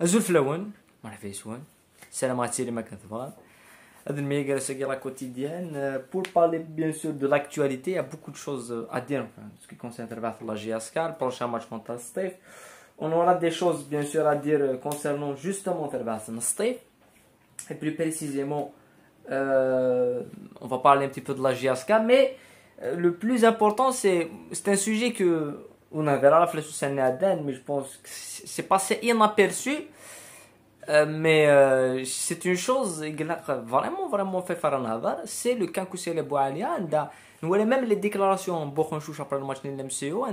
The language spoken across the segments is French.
azul je مرحبا يسوان السلام عليكم سيري ما كنتظن هذا الميغا quotidienne. pour parler bien sûr de l'actualité il y a beaucoup de choses uh, à dire en ce qui concerne la GSK le prochain match contre Steve on aura des choses bien sûr à dire euh, concernant justement Steve et plus précisément euh, on va parler un petit peu de la GSK mais euh, le plus important c'est c'est un sujet que on a verra la flèche sur mais je pense que c'est passé inaperçu. Euh, mais euh, c'est une chose qui vraiment vraiment fait faire un aval, c'est le cas que le Boualia. Nous voyons même les déclarations Bochonchouch après le match de l'MCO,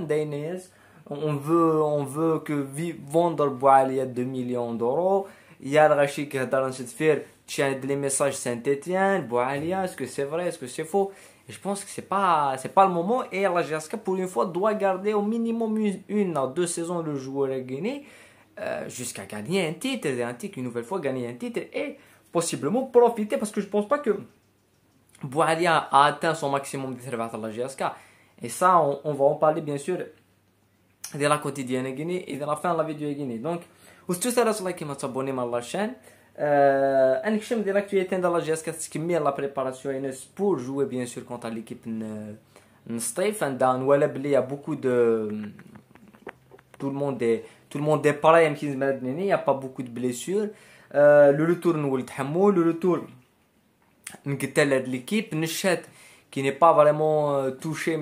on veut, on veut que vendre Boualia 2 millions d'euros. Il y a le Rachid qui a dans cette sphère, les messages Saint-Etienne, Boualia, est-ce que c'est vrai, est-ce que c'est faux je pense que c'est pas c'est pas le moment et la GSK pour une fois doit garder au minimum une, ou deux saisons le joueur à Guinée euh, jusqu'à gagner un titre et un titre une nouvelle fois gagner un titre et possiblement profiter parce que je pense pas que Bouharia a atteint son maximum de à la GSK et ça on, va en parler bien sûr de la quotidienne Guinée et de la fin de la vidéo Guinée donc vous tous à like qui vous abonné à la chaîne une question d'actualité dans la GS, qu'est-ce qui met la préparation NS e pour jouer bien sûr contre l'équipe e e Stephen Dan ou il y a beaucoup de tout le monde est tout le monde est pareil il n'y a pas beaucoup de blessures le retour nous le le retour de l'équipe Nishet qui n'est pas vraiment euh, touché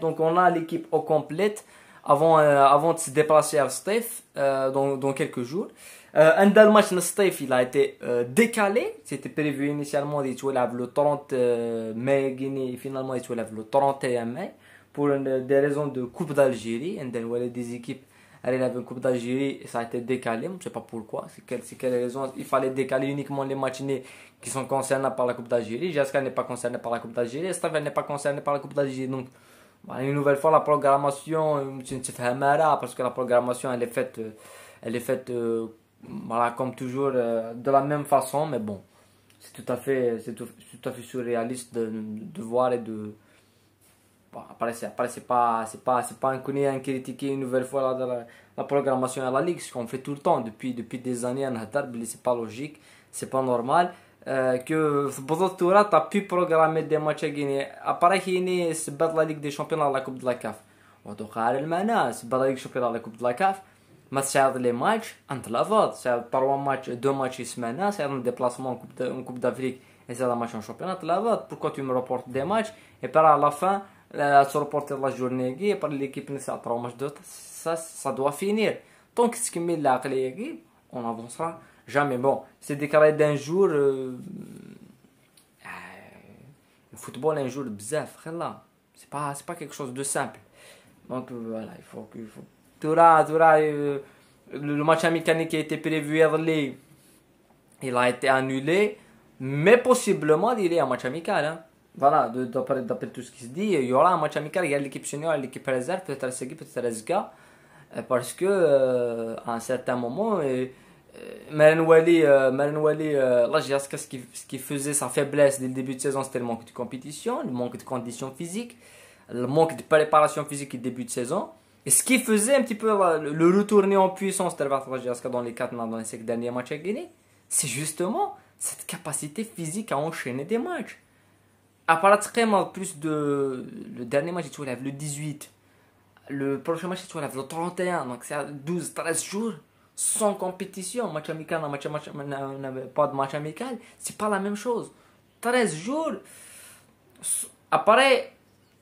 donc on a l'équipe au complète avant euh, avant de se déplacer à Steph euh, dans, dans quelques jours euh, un dernier match, الصيفي il a été euh, décalé c'était prévu initialement de jouer le 30 euh, mai Guinée finalement il jouer le 31 mai pour des raisons de Coupe d'Algérie un des équipes elle avait une Coupe d'Algérie ça a été décalé. Je ne sais pas pourquoi, c'est quelle, quelle, raison. Il fallait décaler uniquement les matinées qui sont concernées par la Coupe d'Algérie. Jaska n'est pas concerné par la Coupe d'Algérie, Staff n'est pas concerné par la Coupe d'Algérie. Donc, bah, une nouvelle fois, la programmation, parce que la programmation, elle est faite, elle est faite voilà, comme toujours, euh, de la même façon, mais bon, c'est tout à fait, c'est tout, tout, à fait surréaliste de, de voir et de. Bon, après, c'est, pas, c'est pas, c'est pas inconnu à critiquer une nouvelle fois la, la, programmation à la Ligue, ce qu'on fait tout le temps depuis, depuis des années en mais c'est pas logique, c'est pas normal. Euh, que tu Toura pu programmer des matchs à Guinée. Après, il se bat la Ligue des Champions à la Coupe de la CAF. On doit y le mana, la Ligue des Champions à la Coupe de la CAF. Mais تسعاد لي ماتش انتلافات matchs matchs ماتش semaine, un déplacement تسعاد un déplacement en Coupe d'Afrique et c'est la match en championnat la Pourquoi tu me reportes des matchs Et par à la fin, la, e, se reporter la journée et par l'équipe ça, ça doit finir. Tant que ce qui met la clé, e on n'avancera jamais. Bon, c'est déclaré d'un jour. Euh, eh, le football un jour, bzaf, là. C'est pas, c'est pas quelque chose de simple. Donc voilà, il faut faut euh, le match amical qui a été prévu hier, il a été annulé, mais possiblement il y a un match amical. Hein. Voilà, d'après, tout ce qui se dit, il y aura un match amical, il y a l'équipe senior et l'équipe réserve, peut-être Segui peut-être SGA. Euh, parce que euh, à un certain moment, et, Maren Wally, là, ce qui, ce qui faisait sa faiblesse dès le début de saison, c'était le manque de compétition, le manque de conditions physiques, le manque de préparation physique au début de saison. Et ce qui faisait un petit peu le retourner en puissance dans les quatre dans les derniers matchs à Guinée, c'est justement cette capacité physique à enchaîner des matchs. À plus de le dernier match, relève le 18. Le prochain match, relève le 31. Donc c'est 12, 13 jours sans compétition. Match amical, match, match, pas de match amical. C'est pas la même chose. 13 jours. Après,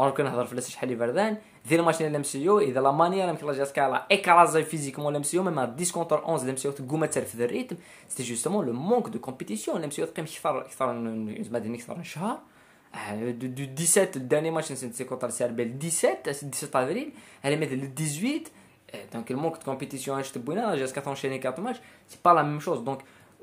On ne peut pas faire la sécheresse à des matchs y a la machine de l'MCO et de la manière dont il a écarté physiquement l'MCO, même à 10 contre 11, l'MCO a fait un certain rythme. C'était justement le manque de compétition. L'MCO a fait un certain rythme. Du 17, le dernier match, c'est le 17, elle a fait le 18. Euh, donc le manque de compétition a été bonne. enchaîner 4 matchs. Ce n'est pas la même chose.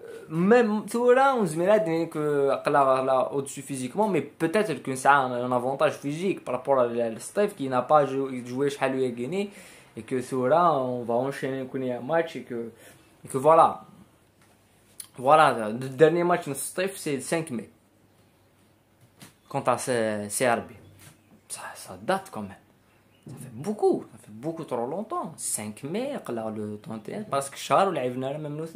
Euh, même là on se met là que là au-dessus physiquement mais peut-être que ça a un avantage physique par rapport à Steve qui n'a pas joué chez lui gagné et que là on va enchaîner un match et que que voilà voilà le dernier match de Steve c'est le 5 mai Quant à CRB ça, ça date quand même ça fait beaucoup ça fait beaucoup trop longtemps 5 mai là le 31 parce que Charles a même nous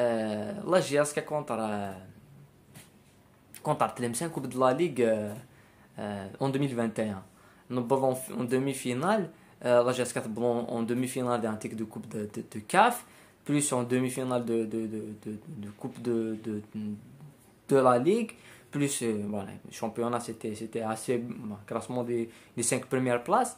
Eh, la contre contre la Tlemcen Coupe de la Ligue eh, en 2021. Nous avons en demi-finale, eh, bon en demi-finale d'un de Coupe de, de, CAF, plus en demi-finale de, de, Coupe de, de la Ligue plus championnat c'était c'était assez bah, classement des, des cinq premières places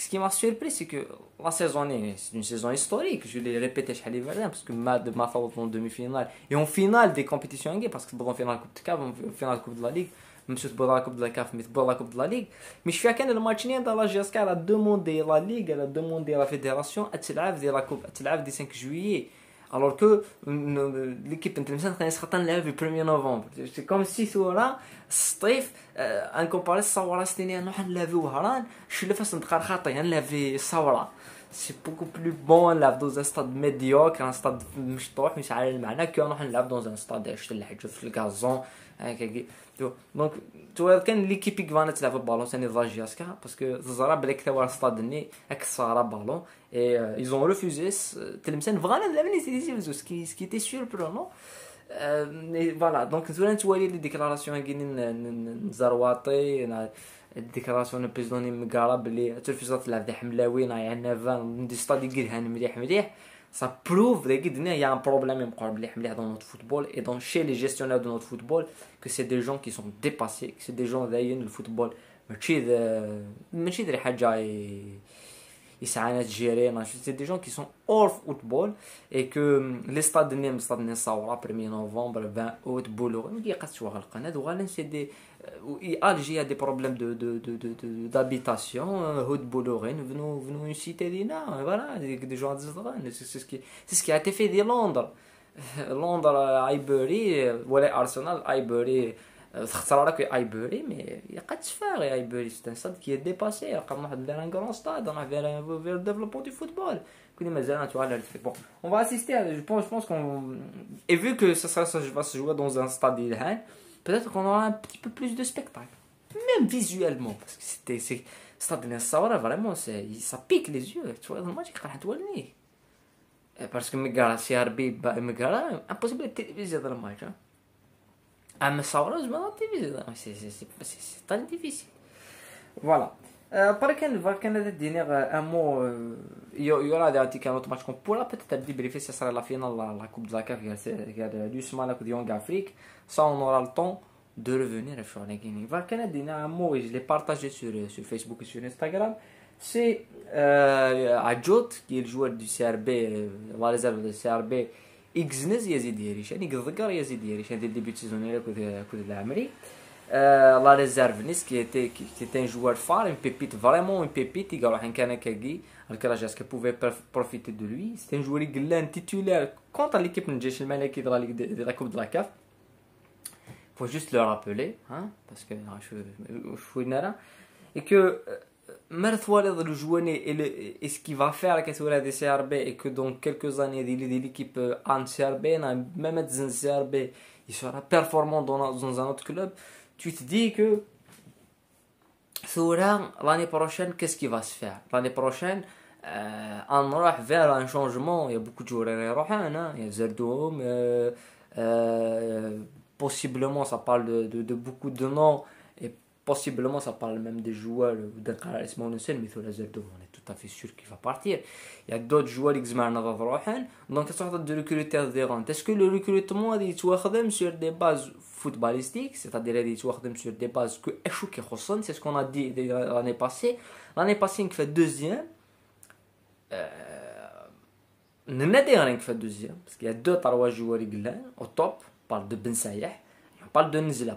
ce qui m'a surpris, c'est que la saison est une saison historique. Je l'ai répété chez les parce que ma, de est en demi-finale et en finale des compétitions anglaises, parce que c'est la finale de la Coupe de CAF, en finale de la Coupe de la Ligue, même si dans la Coupe de la CAF, mais la Coupe de la Ligue. Mais je suis à quel match dans la GSK, elle a demandé la Ligue, elle a demandé la Fédération, elle la Coupe, elle a le 5 juillet. alors que euh, euh, l'équipe internationale كان يسخطن لها في 1er نوفمبر سي كوم سي ثورة الصيف ان كومباري الثوره السنينيه نروح نلافي وهران شلفه سندقار خاطي نلافي الثوره c'est beaucoup plus bon là dans un stade médiocre un stade médiocre mais c'est rien le malheur qu'on a dans un stade acheter les jeux sur le gazon hein, donc tu vois quand l'équipe ivanite l'avait balancé en étrangers parce que ça sera black tout stade de ne extrait le ballon et euh, ils ont refusé tu les mises vraiment de l'avenir ces choses ce qui ce qui était surprenant euh, voilà donc tu vois les déclarations qui n'ont de الديكلاراسيون البريزيدون les بلي la تلعب ذا حملاوي راهي عندنا فان دي ستاد de مليح مليح ça prouve il y a un problème dans notre football et dans chez les gestionnaires de notre football que c'est des gens qui sont dépassés que c'est des gens d'ailleurs le football Issaïen Algérien, c'est des gens qui sont hors football et que hum, les stades de stade de Nessawa, 1er novembre, 20 août, Boulogne, il y a des c'est des. Euh, Alger a des problèmes d'habitation, euh, haute Boulogne, venons une cité d'Ina, voilà, des gens c'est ce, qui, ce qui a été fait de Londres. Londres, Highbury, voilà, euh, Arsenal, Highbury salon que aïboli mais il est satisfait et aïboli c'est un stade qui est dépassé on a un grand stade on a faire le développement du football mais on va assister je pense je pense et vu que ça va se jouer dans un stade peut-être qu'on aura un petit peu plus de spectacle même visuellement parce que c'était c'est stade de Nassarwa vraiment ça pique les yeux moi j'ai craint de rouler parce que Mekala c'est Arbib et bah, Mekala a possibilité de visiter la marche hein à me savoir, C'est très difficile. Voilà. Euh, par exemple, euh, un mot. Il y aura des articles, un autre match qu'on pourra peut-être débriefer. Ce ben, sera la finale de la Coupe de la CAF. Il y a du Smala de Young Afrique. Ça, on aura le temps de revenir sur les Guinée. Par un mot, je l'ai partagé sur, euh, sur Facebook et sur Instagram. C'est euh, Adjot, qui est le joueur du CRB, la réserve du CRB. X nez y a zydiri, c'est un X d'arrière y a zydiri, c'est dès début saisonnel qu'on a qu'on la réserve Nice qui était qui un joueur phare, une pépite vraiment une pépite, il y a un canet qui a Guy, pouvait profiter de lui, c'est un joueur inédit, titulaire contre l'équipe ne gère jamais les quidrats la coupe de la cave, faut juste le rappeler hein parce que je je fouine là et que euh, Marthwaled, le joueur, et, le, et ce qu'il va faire avec la des CRB, et que dans quelques années, il est de l'équipe en CRB, même il sera performant dans, un autre club. Tu te dis que l'année prochaine, qu'est-ce qui va se faire L'année prochaine, euh, on va vers un changement. Il y a beaucoup de joueurs à hein. il y a Zerdoum, euh, euh, possiblement, ça parle de, de beaucoup de noms possiblement ça parle même des joueurs d'un carrément scène mais sur la on est tout à fait sûr qu'il va partir il y a d'autres joueurs qui se à Varouhan donc sorte de recruter des est-ce que le recrutement des joueurs sur des bases footballistiques c'est-à-dire des joueurs sur des bases que échouent Hossan c'est ce qu'on a dit l'année passée l'année passée il fait deuxième ne mettez rien qui fait deuxième parce qu'il y a deux joueurs qui au top on parle de Ben Sayah on parle de Nizila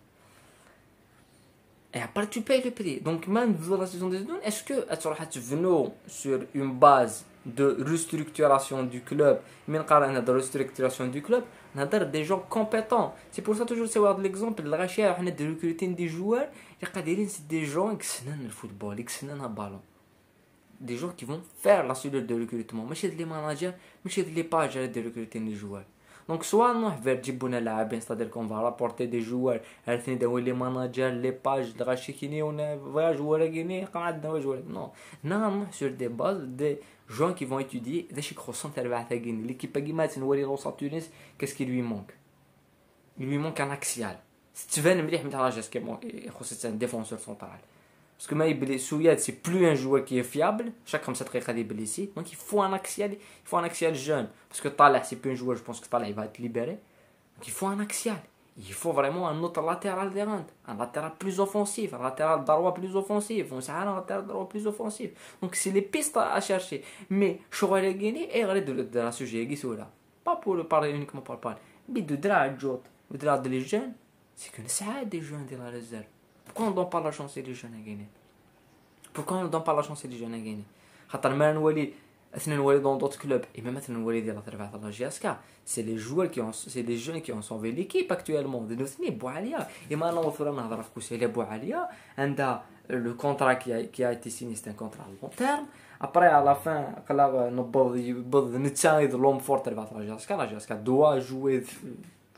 et après tu payes le prix. Donc, même la saison des données, est-ce que tu venu sur une base de restructuration du club, quand on mais de restructuration du club, on a des gens compétents. C'est pour ça toujours c'est voir l'exemple de la on a de recruter des joueurs, c'est des gens qui sont le football, qui sont le ballon. Des gens qui vont faire la cellule de recrutement, mais c'est les managers, mais c'est les pages de recruter des joueurs. Donc, soit nous avons des bonnes labels, c'est-à-dire qu'on va rapporter des joueurs, elle finit de voir les managers, les pages, de racheter qui on va jouer à Guinée, on va jouer à Non, non, sur des bases, des gens qui vont étudier, des chics ressentent à à Guinée. L'équipe à Guinée, c'est une voie de Los qu'est-ce qui lui manque Il lui manque un axial. Si tu veux, il me dit que c'est un défenseur central. Parce que Maïb Souyad, c'est plus un joueur qui est fiable. Chaque comme ça, est blessé. Donc il faut un axial, il faut un axial jeune. Parce que Talah, c'est plus un joueur, je pense que Talah, il va être libéré. Donc il faut un axial. Il faut vraiment un autre latéral derrière. Un latéral plus offensif, un latéral droit plus offensif, un latéral droit plus offensif. Donc c'est les pistes à chercher. Mais et je est de la sujet là. Pas pour le parler uniquement pour le parler. Mais de la de les jeunes, c'est que nous des jeunes de la réserve. Pourquoi on ne donne pas la chance des jeunes à gagner Pourquoi on ne donne pas la chance des jeunes à gagner dans d'autres clubs et même c'est les joueurs qui ont c'est les jeunes qui ont sauvé l'équipe actuellement et maintenant le contrat qui a, qui a été signé c'est un contrat à long terme après à la fin l'homme fort la doit jouer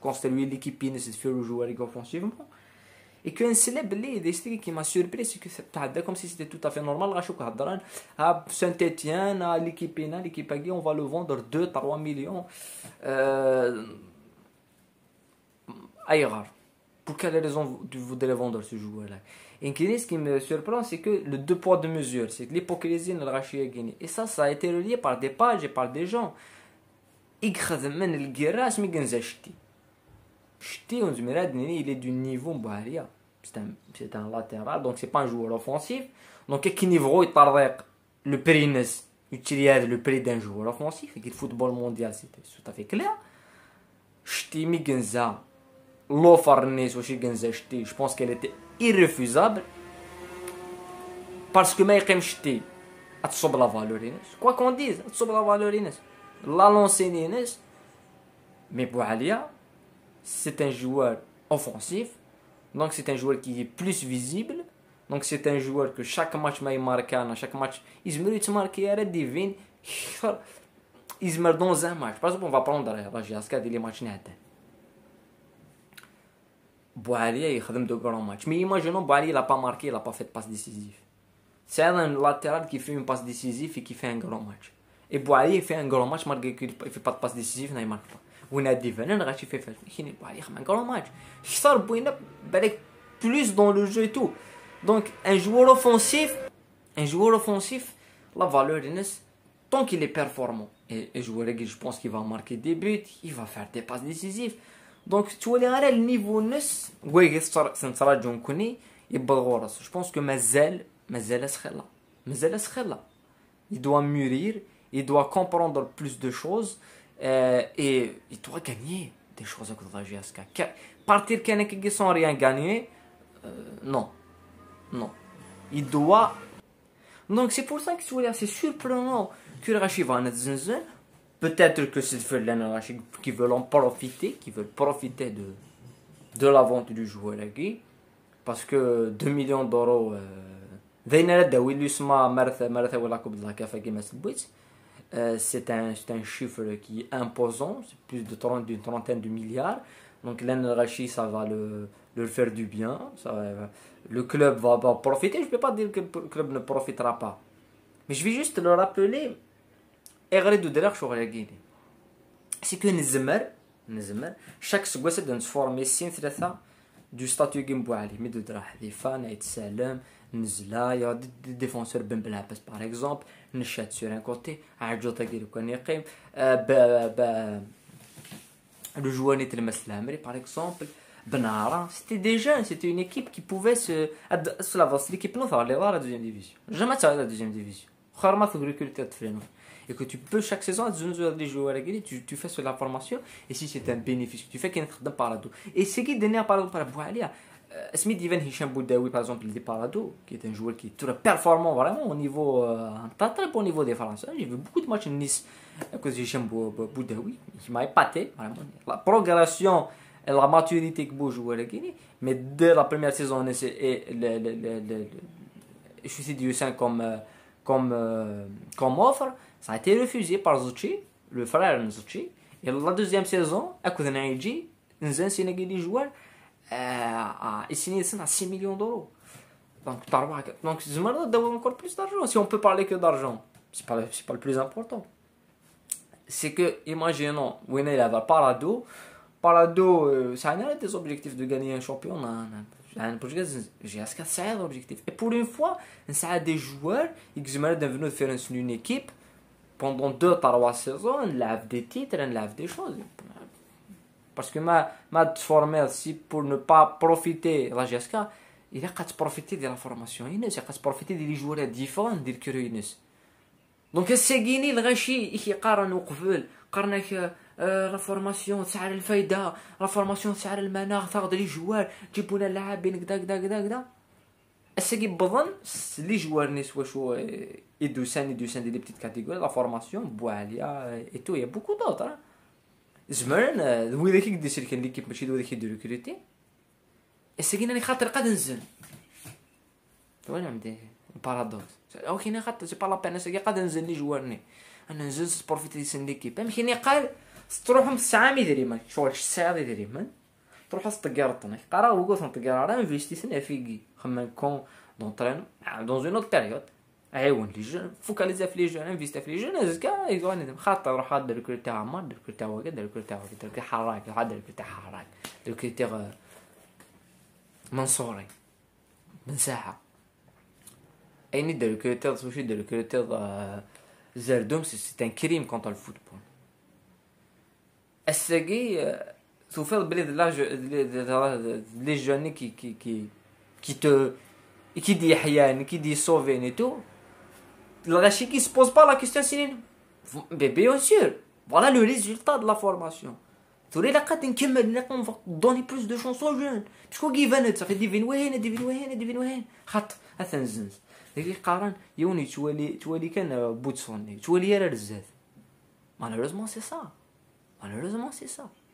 construire l'équipe et faire jouer offensivement et qu'un célèbre des qui m'a surpris c'est que c'est comme si c'était tout à fait normal à Saint-Étienne à l'équipe à l'équipe on va le vendre 2 3 millions euh, ailleurs pour quelle raison vous voudrez vendre ce joueur là et ce qui me surprend c'est que le deux poids deux mesures c'est l'hypocrisie de Rachid Guinée et ça ça a été relié par des pages et par des gens Ch'ti, il est du niveau Mbaharia. C'est un, latéral, donc ce n'est pas un joueur offensif. Donc, à niveau il parle le utilise le prix d'un joueur offensif et que le football mondial, c'était tout à fait clair. Ch'ti, Genza, aussi Genza, je pense qu'elle était irréfusable. Parce que Maïkem ch'ti, à la valeur Quoi qu'on dise, à la valeur La lancée mais pour c'est un joueur offensif, donc c'est un joueur qui est plus visible, donc c'est un joueur que chaque match il à chaque match se يتماركي على ديفين يكثر يزمر parce زان va prendre اكزومبل فا match. راجي هاسكا ديال لي ماتش نعدان a il de grands matchs. Mais imaginons que il n'a pas marqué, il n'a pas fait de passe décisive. C'est un latéral qui fait une passe décisive et qui fait un grand match. Et Boari il fait un grand match malgré qu'il ne fait pas de passe décisive, il ne marque pas on a des venins, on a fait un grand match. Il y a plus dans le jeu et tout. Donc, un joueur offensif, un joueur offensif, la valeur, tant qu'il est performant, et joueur que je pense qu'il va marquer des buts, il va faire des passes décisives. Donc, tu vois, il y le niveau, oui, ça ne sera John Kuni, et Je pense que Mazel, Mazel est là. Mazel est là. Il doit mûrir, il doit comprendre plus de choses. Euh, et il doit gagner des choses avec le GSK. Partir quelqu'un qui sans rien gagner, euh, non. Non. Il doit. Donc c'est pour ça que c'est surprenant que le va en être Peut-être que c'est qui veulent en profiter, qui veulent profiter de, de la vente du joueur Lagui. Parce que 2 millions d'euros. Euh, euh, c'est un, un, chiffre qui est imposant, c'est plus d'une trentaine, de milliards. Donc l'anarchie, ça va le, le, faire du bien. Ça le club va, profiter. Je ne peux pas dire que le club ne profitera pas. Mais je vais juste le rappeler. je C'est que Nizmer, Nizmer, chaque seconde, c'est de se former du statut Gimbouali, mais de Drahdi, Fana, et Salam, Nizla, il y a des, défenseurs Ben Benapes par exemple, Nishat sur un côté, Ajota Girukonirkim, euh, le joueur Nitel Maslamri par exemple, Benara, c'était des jeunes, c'était une équipe qui pouvait se. se c'est l'équipe non, faire va la deuxième division. Jamais ça va la deuxième division. Kharma, tu recrutes de freinement. Et que tu peux chaque saison, tu, tu fais sur la formation, et si c'est un bénéfice, tu fais qu'il y a un paradoxe. Et ce qui est donné à paradoxe par la euh, Smith Ivan Hicham Boudaoui, par exemple, des Parado, qui est un joueur qui est très performant vraiment au niveau, euh, très bon niveau des Français. J'ai vu beaucoup de matchs de Nice à cause d'Hicham euh, Boudaoui. Il m'a épaté, vraiment. La progression et la maturité que vous jouez à Guinée. Mais dès la première saison, et le, le, le, je suis dit comme, euh, comme, comme offre, ça a été refusé par Zuchi le frère de Et la deuxième saison, à cause d'un IG, nous avons joueur, euh, à essayer à 6 millions d'euros. Donc, par donc, d'avoir encore plus d'argent. Si on peut parler que d'argent, c'est pas, pas le plus important. C'est que, imaginons, Winnie par Parado. Parado, euh, ça pas des objectifs de gagner un championnat. Le j'ai jusqu'à ça objectifs. Et pour une fois, ça a des joueurs qui est venu faire une équipe pendant 2-3 saisons, ils des titres, ils lave des choses. Parce que ma, ma formelle, si pour ne pas profiter de la GSK, il a qu'à profiter de la formation Inès, il a qu'à profiter des joueurs différents de كيروينس دونك الساقيني الغشي يقارنوا قبل قرنك لا فورماسيون تاع الفايده لا فورماسيون تاع المناخ تاخذ لي جوار جيبونا لاعبين كدا كدا كدا كدا الساقي بظن لي جوار شو نيس واشو يدوسان يدوسان دي بتيت كاتيغوري لا فورماسيون بواليا اي تو يا بوكو دوطر زمرنا ذوي ذاك يدي سلكن ليكيب ماشي ذوي ذاك يديرو كريتي السكين راني خاطر قاد نزل وين عندي بارادوكس او كينا خاطر سي با لا بان السكين قاد نزل لي جوارني انا نزل سبورفيتي سين ليكيب ام كيني قال تروحهم تسعة مي دريمان شغل ساعة دريمان تروح تطقر الطنيك قرا وقوت نطقر راه انفيستيسني فيكي خمم كون دونترين دون اون اوت بيريود عيون لي جون فوكاليزا في لي جون انفيستا في لي جون ازكا يزوان خاطر روح هاد الريكروت تاع عمار الريكروت تاع وكذا الريكروت تاع وكذا تاع حراك هاد الريكروت تاع حراك الريكروت تاع منصوري من ساحه اين الريكروت تاع وش الريكروت تاع زردوم سي سي ان كريم كونتر الفوتبول الساقي توفير بلي لاج لي جوني كي كي كي كي تو كي دي يحيان كي دي سوفين تو gens qui ne se pose pas la question sinon bébé bien sûr voilà le résultat de la formation tu aurais la carte une kimmel on va donner plus de chance aux jeunes parce qu'au given ça fait divin ouais divin ouais divin ouais hat à tenzin c'est qui tu vois les tu euh, bout de son tu malheureusement c'est ça malheureusement c'est ça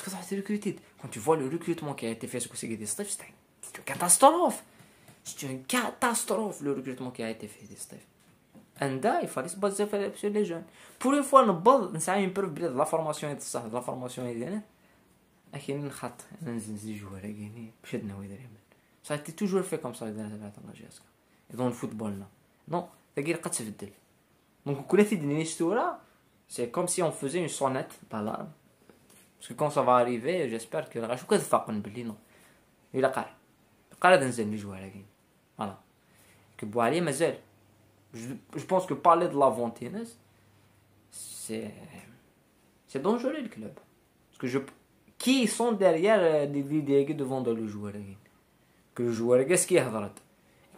que ça a été recruté, quand tu vois le recrutement qui a été fait sur ces des staff, c'est une catastrophe. C'est une catastrophe le recrutement qui a été fait des staff. Et il fallait se baser sur les jeunes. Pour une fois, s'est avons une preuve de la formation et de ça. La formation est bien. Et nous avons un joueur qui Ça a été toujours fait comme ça les la GSK. Et dans le football, Non, c'est qu'il y a Donc, vous connaissez c'est comme si on faisait une sonnette d'alarme. Parce que quand ça va arriver, j'espère qu'il y aura. Je crois que c'est un Il a car. Il a car dans les joueurs. à la game. Voilà. Que Boali, Je pense que parler de la Ventinesse, c'est. C'est dangereux le club. Parce que je. Qui sont derrière les euh, vidéos qui demandent le joueur joueurs, la Que le joueur, qu'est-ce qu'ils y a à droite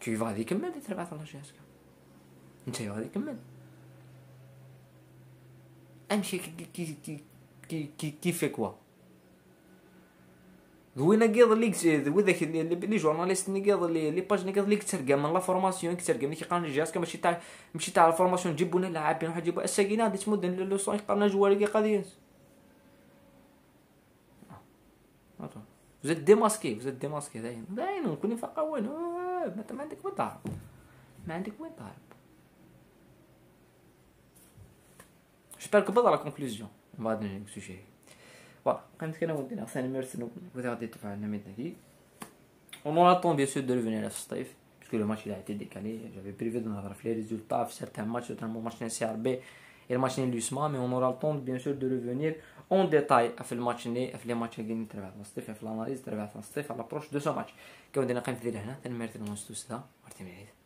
Qu'il va avec même de travailler dans la GSK. Il va avec même. كي كي كي في كوا دوينا كيض لي ذاك لي جورناليست اللي كيض لي باج كيض لي كترقى من لا فورماسيون كترقى ملي كيقارن جهاز ماشي تاع ماشي تاع الفورماسيون جيبوا لنا لاعبين واحد جيبو اساكينا هذه تمدن لو سون يقارن جواري كي قضيه آه. زاد ديماسكي زاد ديماسكي داين داين كوني فاقا وين آه، ما عندك وين تهرب ما عندك وين تهرب جيبالك بدا على كونكلوزيون ما غادي نكسو شي فوالا قمت كنود اصلا ميرسن كنت غادي تدفع لنا ميداكي اون اتون بيان سور دو ريفونير في الصيف باسكو لو ماتش اللي عطيت ديكالي جافي بريفي دو نهضر في لي ريزولطا في سارتان ماتش نوتامون ماتش نتاع سي ار بي اي الماتش نتاع لوسما مي اون اورا طون بيان سور دو ريفونير اون ديتاي في الماتش ني في لي ماتش اللي نتابع في الصيف في الاناليز نتابع في الصيف على بروش دو سو ماتش كون دينا قمت دير هنا تنمرت نونس مرتي معيد